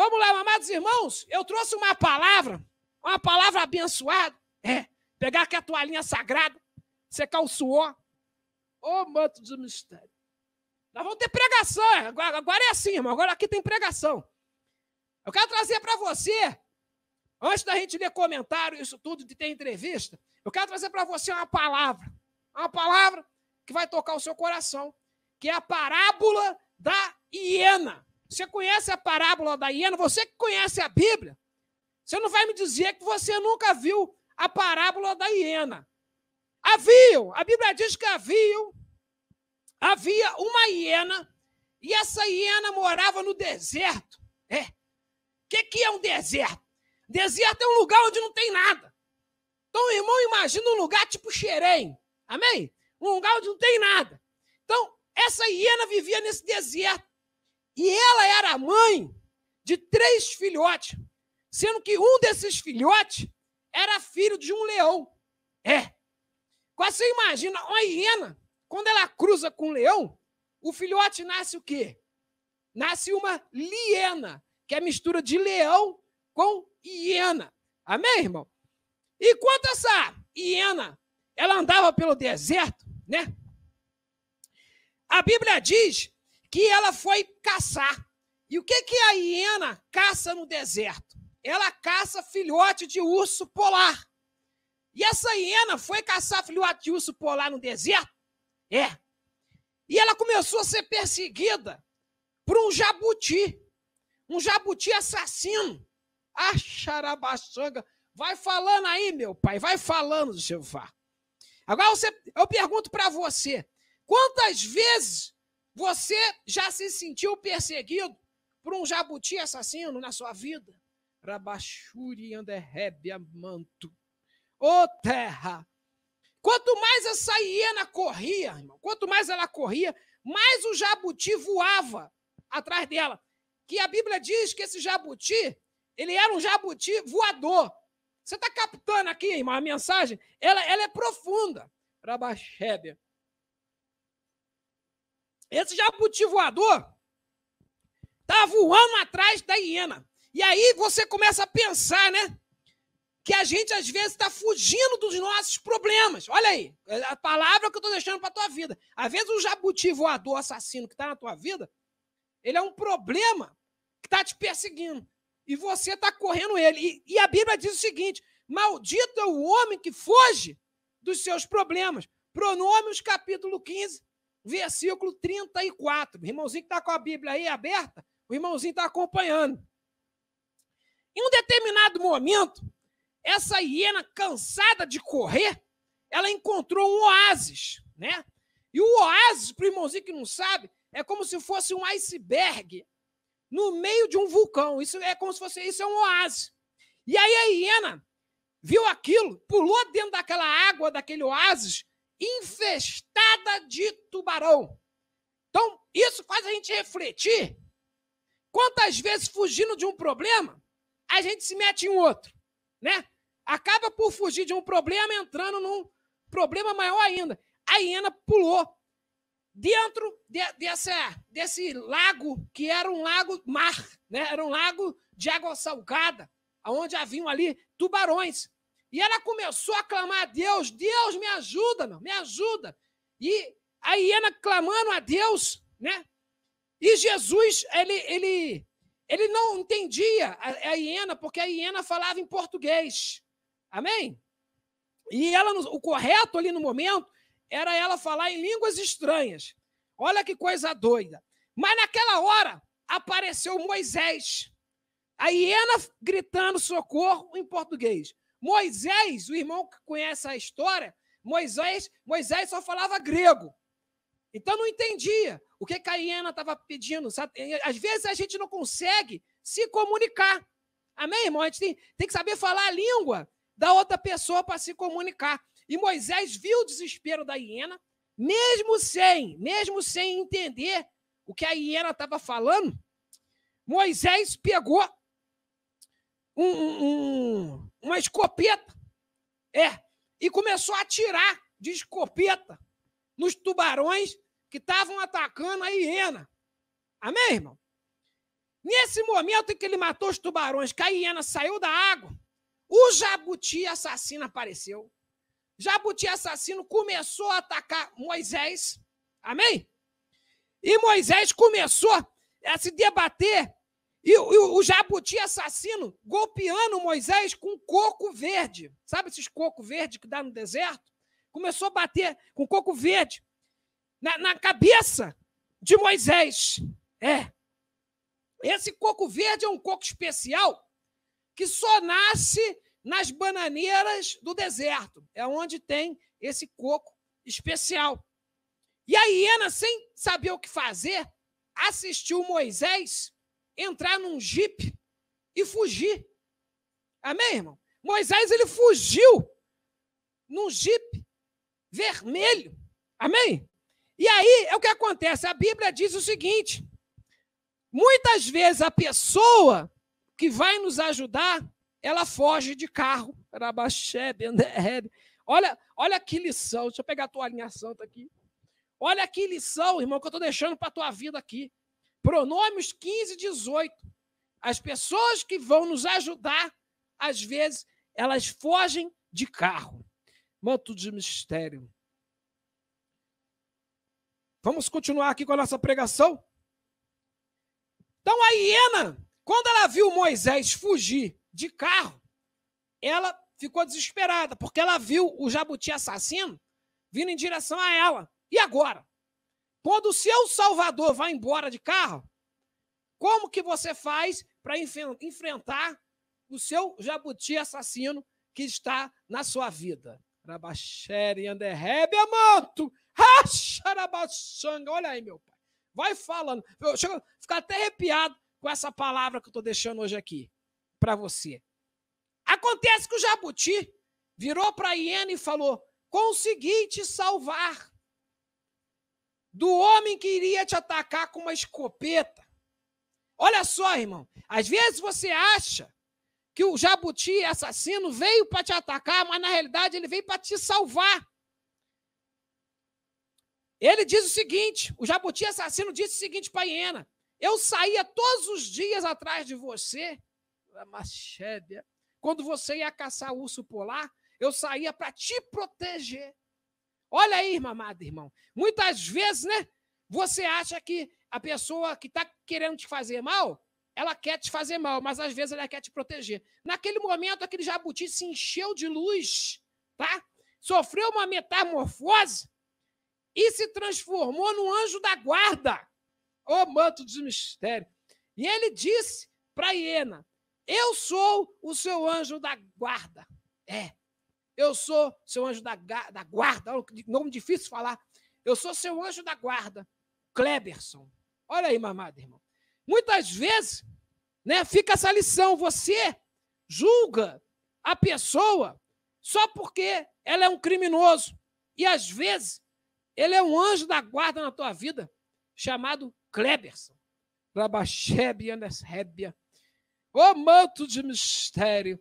Vamos lá, amados irmãos, eu trouxe uma palavra, uma palavra abençoada. É, pegar aqui a toalhinha sagrada, secar o suor. Ô, oh, manto de mistério. Nós vamos ter pregação, é. agora, agora é assim, irmão, agora aqui tem pregação. Eu quero trazer para você, antes da gente ler comentário, isso tudo, de ter entrevista, eu quero trazer para você uma palavra. Uma palavra que vai tocar o seu coração, que é a parábola da hiena. Você conhece a parábola da hiena? Você que conhece a Bíblia, você não vai me dizer que você nunca viu a parábola da hiena. Havia, a Bíblia diz que havia, havia uma hiena e essa hiena morava no deserto. É. O que, que é um deserto? Deserto é um lugar onde não tem nada. Então, irmão, imagina um lugar tipo Xerém. Amém? Um lugar onde não tem nada. Então, essa hiena vivia nesse deserto. E ela era mãe de três filhotes, sendo que um desses filhotes era filho de um leão. É. Quase você imagina, uma hiena, quando ela cruza com um leão, o filhote nasce o quê? Nasce uma liena, que é a mistura de leão com hiena. Amém, irmão? E quanto essa hiena, ela andava pelo deserto, né? A Bíblia diz que ela foi caçar. E o que, que a hiena caça no deserto? Ela caça filhote de urso polar. E essa hiena foi caçar filhote de urso polar no deserto? É. E ela começou a ser perseguida por um jabuti. Um jabuti assassino. A ah, xarabaçanga. Vai falando aí, meu pai. Vai falando, Jeová. Agora você, eu pergunto para você: quantas vezes você já se sentiu perseguido por um jabuti assassino na sua vida? Rabachuri anderrebia amanto. Ô terra! Quanto mais essa hiena corria, irmão, quanto mais ela corria, mais o jabuti voava atrás dela. Que a Bíblia diz que esse jabuti, ele era um jabuti voador. Você está captando aqui, irmão, a mensagem? Ela, ela é profunda. Rabachébia. Esse jabuti é voador tá voando atrás da hiena. E aí você começa a pensar, né? Que a gente às vezes está fugindo dos nossos problemas. Olha aí, é a palavra que eu estou deixando para tua vida. Às vezes o jabuti voador assassino que está na tua vida, ele é um problema que está te perseguindo. E você está correndo ele. E, e a Bíblia diz o seguinte: maldito é o homem que foge dos seus problemas. Pronômios capítulo 15, versículo 34. O irmãozinho que está com a Bíblia aí aberta, o irmãozinho está acompanhando. Em um determinado momento, essa hiena, cansada de correr, ela encontrou um oásis, né? E o oásis, para o irmãozinho que não sabe, é como se fosse um iceberg no meio de um vulcão. Isso é como se fosse isso é um oásis. E aí a hiena viu aquilo, pulou dentro daquela água daquele oásis infestada de tubarão. Então, isso faz a gente refletir quantas vezes fugindo de um problema, a gente se mete em outro, né? Acaba por fugir de um problema entrando num problema maior ainda. A hiena pulou dentro de, dessa, desse lago, que era um lago mar, né? era um lago de água salgada, onde haviam ali tubarões. E ela começou a clamar a Deus: Deus, me ajuda, meu, me ajuda. E a hiena clamando a Deus, né? E Jesus, ele, ele, ele não entendia a, a hiena, porque a hiena falava em português. Amém? E ela, o correto ali no momento era ela falar em línguas estranhas. Olha que coisa doida. Mas naquela hora apareceu Moisés, a hiena gritando socorro em português. Moisés, o irmão que conhece a história, Moisés, Moisés só falava grego. Então não entendia o que a iena estava pedindo. Às vezes a gente não consegue se comunicar. Amém, irmão? A gente tem, tem que saber falar a língua da outra pessoa para se comunicar. E Moisés viu o desespero da hiena, mesmo sem, mesmo sem entender o que a hiena estava falando, Moisés pegou um, um uma escopeta. É. E começou a atirar de escopeta nos tubarões que estavam atacando a hiena. Amém, irmão? Nesse momento em que ele matou os tubarões, que a hiena saiu da água, o jabuti assassino apareceu. Jabuti assassino começou a atacar Moisés. Amém? E Moisés começou a se debater e, o jabuti assassino golpeando Moisés com coco verde. Sabe esses coco verde que dá no deserto? Começou a bater com coco verde na, na cabeça de Moisés. É. Esse coco verde é um coco especial que só nasce nas bananeiras do deserto. É onde tem esse coco especial. E a hiena, sem saber o que fazer, assistiu Moisés entrar num jipe e fugir. Amém, irmão? Moisés ele fugiu num jipe vermelho. Amém? E aí é o que acontece. A Bíblia diz o seguinte: muitas vezes a pessoa que vai nos ajudar, ela foge de carro. Olha, olha que lição. Deixa eu pegar a tua linha santa tá aqui. Olha que lição, irmão, que eu estou deixando para a tua vida aqui. Pronômios 15 e 18. As pessoas que vão nos ajudar, às vezes, elas fogem de carro. Manto de mistério. Vamos continuar aqui com a nossa pregação? Então a hiena, quando ela viu Moisés fugir de carro, ela ficou desesperada, porque ela viu o jabuti assassino vindo em direção a ela. E agora? Quando o seu salvador vai embora de carro, como que você faz para enfrentar o seu jabuti assassino que está na sua vida? Rabachere Anderhebe Amanto! É Racharabaxanga! Olha aí, meu pai. Vai falando. Eu chego ficar até arrepiado com essa palavra que eu estou deixando hoje aqui para você. Acontece que o jabuti virou para a hiena e falou: consegui te salvar do homem que iria te atacar com uma escopeta. Olha só, irmão. Às vezes você acha que o jabuti assassino veio para te atacar, mas na realidade ele veio para te salvar. Ele diz o seguinte: o jabuti assassino disse o seguinte para a hiena: Eu saía todos os dias atrás de você, quando você ia caçar urso polar, eu saía para te proteger. Olha aí, irmã amada, irmão. Muitas vezes, né? Você acha que a pessoa que está querendo te fazer mal, ela quer te fazer mal, mas às vezes ela quer te proteger. Naquele momento, aquele jabuti se encheu de luz, tá? Sofreu uma metamorfose e se transformou no anjo da guarda. Ô oh, manto de mistério. E ele disse para a hiena: Eu sou o seu anjo da guarda. É, eu sou seu anjo da, da guarda. Nome difícil de falar. Eu sou seu anjo da guarda. Kleberson. Olha aí, mamada, irmão. Muitas vezes, né, fica essa lição. Você julga a pessoa só porque ela é um criminoso. E às vezes, ele é um anjo da guarda na tua vida, chamado Kleberson. Rabacheb Rebia, Ô manto de mistério